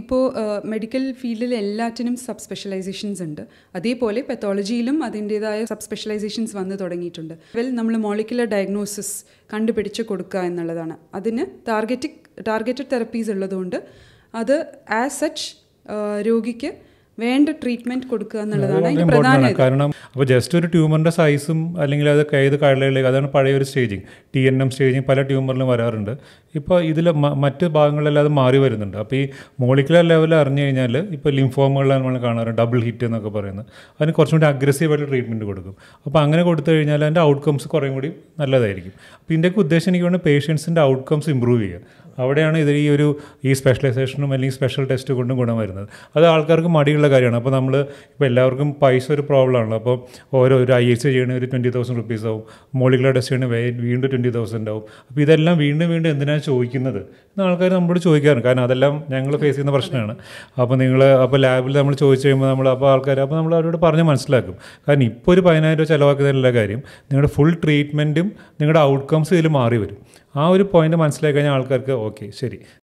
ഇപ്പോൾ മെഡിക്കൽ ഫീൽഡിൽ എല്ലാറ്റിനും സബ് സ്പെഷ്യലൈസേഷൻസ് ഉണ്ട് അതേപോലെ പെത്തോളജിയിലും അതിൻ്റേതായ സബ് സ്പെഷ്യലൈസേഷൻസ് വന്ന് തുടങ്ങിയിട്ടുണ്ട് വെൽ നമ്മൾ മോളിക്കുലർ ഡയഗ്നോസിസ് കണ്ടുപിടിച്ച് കൊടുക്കുക എന്നുള്ളതാണ് അതിന് ടാർഗറ്റിക് ടാർഗറ്റഡ് തെറപ്പീസ് ഉള്ളതുകൊണ്ട് അത് ആസ് സച്ച് രോഗിക്ക് വേണ്ട ട്രീറ്റ്മെന്റ് കൊടുക്കുക എന്നുള്ളതാണ് അതിന്റെ കാരണം അപ്പൊ ജസ്റ്റ് ഒരു ട്യൂമറിന്റെ സൈസും അല്ലെങ്കിൽ അത് കൈത് കടലയിലേക്ക് അതാണ് പഴയ ഒരു staging T N M staging പല ട്യൂമറിലും വരാറുണ്ട് ഇപ്പൊ ഇതിൽ മറ്റ് ഭാഗങ്ങളിലെല്ലാം അത് മാറി വരുന്നുണ്ട് അപ്പൊ ഈ മോളിക്കുലർ ലെവലിൽ അറിഞ്ഞു കഴിഞ്ഞാൽ ഇപ്പൊ ലിംഫോമുകളിലാണ് നമ്മൾ കാണാറ് ഡബിൾ ഹിറ്റ് എന്നൊക്കെ പറയുന്നത് അതിന് കുറച്ചും കൂടി അഗ്രസീവായിട്ട് ട്രീറ്റ്മെന്റ് കൊടുക്കും അപ്പൊ അങ്ങനെ കൊടുത്തു കഴിഞ്ഞാൽ അതിന്റെ ഔട്ട്കംസ് കുറേ കൂടി നല്ലതായിരിക്കും അപ്പോൾ ഇതിൻ്റെയൊക്കെ ഉദ്ദേശം എനിക്ക് വേണമെങ്കിൽ പേഷ്യൻസിന്റെ ഔട്ട്കംസ് ഇമ്പ്രൂവ് ചെയ്യുക അവിടെയാണ് ഇത് ഈ ഒരു ഈ സ്പെഷ്യലൈസേഷനും അല്ലെങ്കിൽ സ്പെഷ്യൽ ടെസ്റ്റ് കൊണ്ടും ഗുണം വരുന്നത് അത് ആൾക്കാർക്ക് മടിയുള്ള കാര്യമാണ് അപ്പോൾ നമ്മൾ ഇപ്പോൾ എല്ലാവർക്കും പൈസ ഒരു പ്രോബ്ലം ആണല്ലോ അപ്പോൾ ഓരോ ഒരു ഐ എസ് ചെയ്യണമെങ്കിൽ ഒരു ട്വൻറ്റി തൗസൻഡ് റുപ്പീസ് ആവും മോളിക്കുലർ ടെസ്റ്റ് ചെയ്യണമെങ്കിൽ വീണ്ടും ട്വൻറ്റി തൗസൻഡ് ആവും അപ്പോൾ ഇതെല്ലാം വീണ്ടും വീണ്ടും എന്തിനാണ് ചോദിക്കുന്നത് എന്ന് ആൾക്കാർ നമ്മളോട് ചോദിക്കാറുണ്ട് കാരണം അതെല്ലാം ഞങ്ങൾ ഫേസ് ചെയ്യുന്ന പ്രശ്നമാണ് അപ്പോൾ നിങ്ങൾ അപ്പോൾ ലാബിൽ നമ്മൾ ചോദിച്ചു കഴിയുമ്പോൾ നമ്മൾ അപ്പോൾ ആൾക്കാർ അപ്പോൾ നമ്മൾ അവരോട് പറഞ്ഞ് മനസ്സിലാക്കും കാരണം ഇപ്പോൾ ഒരു പതിനായിരം രൂപ ചിലവാക്കുന്നതിനുള്ള കാര്യം നിങ്ങളുടെ ഫുൾ ട്രീറ്റ്മെൻറ്റും നിങ്ങളുടെ ഔട്ട്കംസ് ഇതിൽ മാറി വരും ആ ഒരു പോയിന്റ് മനസ്സിലാക്കി കഴിഞ്ഞാൽ ആൾക്കാർക്ക് ഓക്കെ ശരി